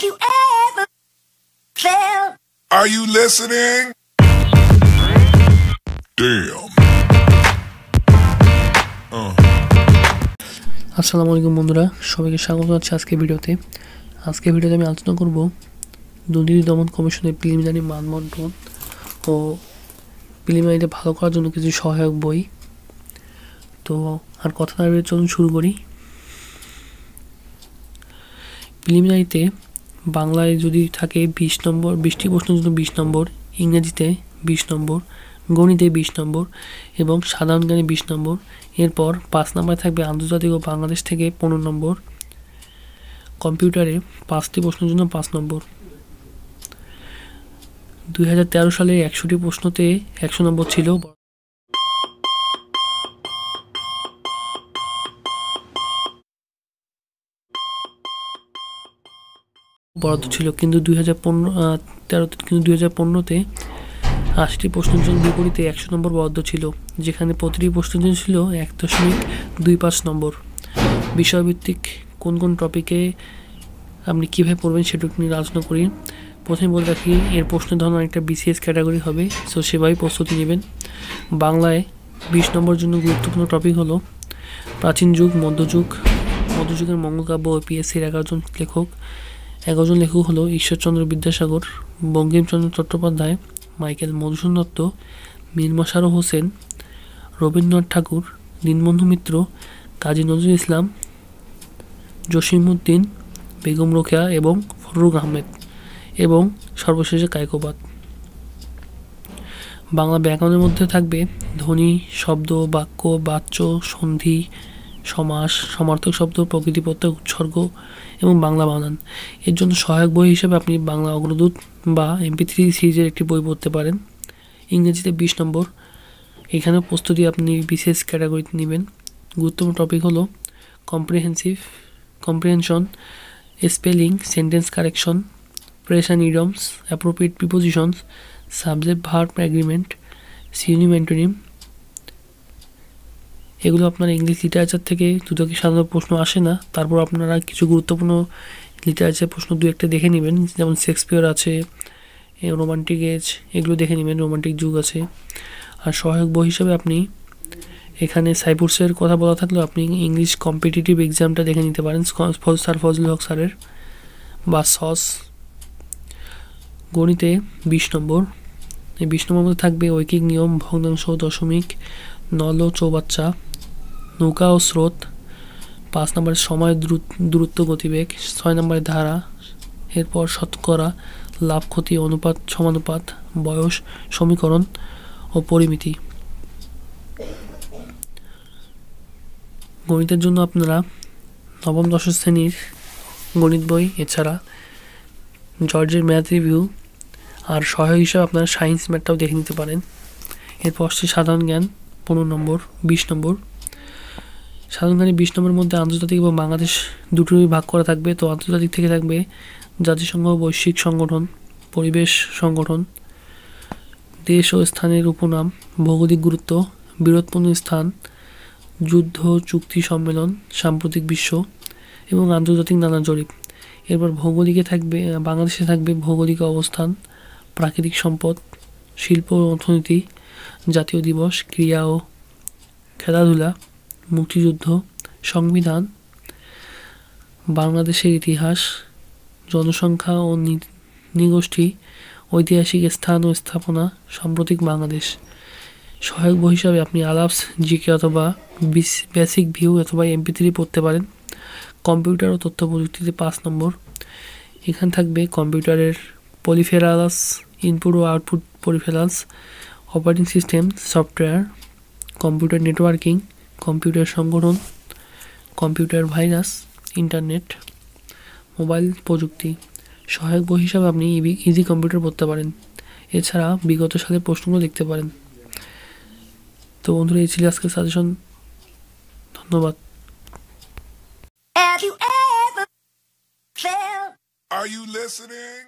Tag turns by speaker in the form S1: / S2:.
S1: like you ever felt? Are you listening? Damn. Uh. আসসালামু আলাইকুম বন্ধুরা সবাইকে স্বাগত আছে আজকে ভিডিওতে আজকে ভিডিওতে আমি আলোচনা করব দুর্নীতি দমন কমিশনের প্রিলিমিনারি মানবন্ধন ও প্রিলিমিনারিতে ভালো করার জন্য কিছু সহায়ক বই তো আর কথা না চলুন শুরু করি প্রিলিমিনারিতে বাংলায় যদি থাকে বিশ নম্বর বিশটি প্রশ্নের জন্য বিশ নম্বর ইংরেজিতে বিশ নম্বর গণিতে বিশ নম্বর এবং সাধারণ জ্ঞানে বিশ নম্বর এরপর পাঁচ নম্বরে থাকবে আন্তর্জাতিক ও বাংলাদেশ থেকে পনেরো নম্বর কম্পিউটারে পাঁচটি প্রশ্নের জন্য পাঁচ নম্বর দুই সালে একশোটি প্রশ্নতে একশো নম্বর ছিল বরাদ্দ ছিল কিন্তু দুই হাজার পনেরো তেরোতে কিন্তু দুই হাজার পনেরোতে আশিটি প্রশ্নের জন্য বিপরীতে একশো নম্বর বরাদ্দ ছিল যেখানে প্রতিটি প্রশ্নের জন্য ছিল এক দশমিক দুই পাঁচ নম্বর বিষয়ভিত্তিক কোন কোন টপিকে আপনি কীভাবে পড়বেন সেটুকু নিয়ে আলোচনা করি প্রথমে বলে রাখি এর প্রশ্নের ধরন অনেকটা বিসিএস ক্যাটাগরি হবে সো সেভাবেই প্রস্তুতি নেবেন বাংলায় বিশ নম্বর জন্য গুরুত্বপূর্ণ টপিক হলো প্রাচীন যুগ মধ্যযুগ মধ্যযুগের মঙ্গলকাব্য ও পিএসসির এগারোজন লেখক এগারোজন লেখক হলো ঈশ্বরচন্দ্র বিদ্যাসাগর বঙ্কিমচন্দ্র চট্টোপাধ্যায় মাইকেল মধুসূদন দত্ত মীর মশারফ হোসেন রবীন্দ্রনাথ ঠাকুর দীনবন্ধু মিত্র কাজী নজরুল ইসলাম জসিমউদ্দিন বেগম রোকেয়া এবং ফরুক আহমেদ এবং সর্বশেষে কায়কোবাদ বাংলা ব্যাকরণের মধ্যে থাকবে ধ্বনি শব্দ বাক্য বাচ্য সন্ধি সমাস সমার্থক শব্দ প্রত্যয় উৎসর্গ এবং বাংলা বানান এর জন্য সহায়ক বই হিসেবে আপনি বাংলা অগ্রদূত বা এমপি থ্রি সিরিজের একটি বই পড়তে পারেন ইংরেজিতে বিশ নম্বর এখানেও প্রস্তুতি আপনি বিশেষ ক্যাটাগরিতে নেবেন গুরুত্বপূর্ণ টপিক হলো comprehensive comprehension spelling sentence correction phrase and idioms appropriate prepositions subject verb agreement synonym antonym এগুলো আপনার ইংলিশ লিটারেচার থেকে দুটো কি সাধারণত প্রশ্ন আসে না তারপর আপনারা কিছু গুরুত্বপূর্ণ লিটারেচার প্রশ্ন দু একটা দেখে নেবেন যেমন শেক্সপিয়ার আছে রোমান্টিক এজ এগুলো দেখে নেবেন রোমান্টিক যুগ আছে আর সহায়ক বই হিসাবে আপনি এখানে সাইপুরসের কথা বলা থাকলেও আপনি ইংলিশ কম্পিটিটিভ এক্সামটা দেখে নিতে পারেন স্যার ফজল হক স্যারের বা সস গণিতে বিশ নম্বর এই বিশ নম্বর মধ্যে থাকবে ঐকিক নিয়ম ভগ্নাংশ দশমিক নল চৌবাচ্চা নৌকা ও স্রোত পাঁচ নম্বরে সময় দ্রুত গতিবেগ ছয় নম্বরে ধারা এরপর শতকরা লাভ ক্ষতি অনুপাত সমানুপাত বয়স সমীকরণ ও পরিমিতি গণিতের জন্য আপনারা নবম দশম শ্রেণীর গণিত বই এছাড়া জর্জের ম্যাথ রিভিউ আর সহায়ক হিসাবে আপনারা সায়েন্স ম্যাথটাও দেখে নিতে পারেন এরপর সাধারণ জ্ঞান পনেরো নম্বর বিশ নম্বর সাধারণ বিশ নম্বরের মধ্যে আন্তর্জাতিক এবং বাংলাদেশ দুটোই ভাগ করা থাকবে তো আন্তর্জাতিক থেকে থাকবে জাতিসংঘ বৈশ্বিক সংগঠন পরিবেশ সংগঠন দেশ ও স্থানের উপনাম ভৌগোলিক গুরুত্ব বিরোধপূর্ণ স্থান যুদ্ধ চুক্তি সম্মেলন সাম্প্রতিক বিশ্ব এবং আন্তর্জাতিক নানা জরিপ এরপর ভৌগোলিকে থাকবে বাংলাদেশে থাকবে ভৌগোলিক অবস্থান প্রাকৃতিক সম্পদ শিল্প অর্থনীতি জাতীয় দিবস ক্রীড়া ও খেলাধুলা মুক্তিযুদ্ধ সংবিধান বাংলাদেশের ইতিহাস জনসংখ্যা ও নিগোষ্ঠী ঐতিহাসিক স্থান ও স্থাপনা সাম্প্রতিক বাংলাদেশ সহায়ক বই হিসাবে আপনি আলাপস জিকে অথবা বেসিক ভিউ অথবা এমপি থ্রি পড়তে পারেন কম্পিউটার ও তথ্য প্রযুক্তিতে পাঁচ নম্বর এখানে থাকবে কম্পিউটারের পলিফেরালাস ইনপুট ও output peripherals operating system software computer networking computer সংগঠন কম্পিউটার ভাইরাস ইন্টারনেট মোবাইল প্রযুক্তি সহায়ক বই হিসাবে আপনি ইবি ইজি কম্পিউটার পড়তে পারেন এছাড়া বিগত সালের প্রশ্নগুলো দেখতে পারেন তো বন্ধুরা এই ছিল আজকের সাজেশন ধন্যবাদ Are you listening?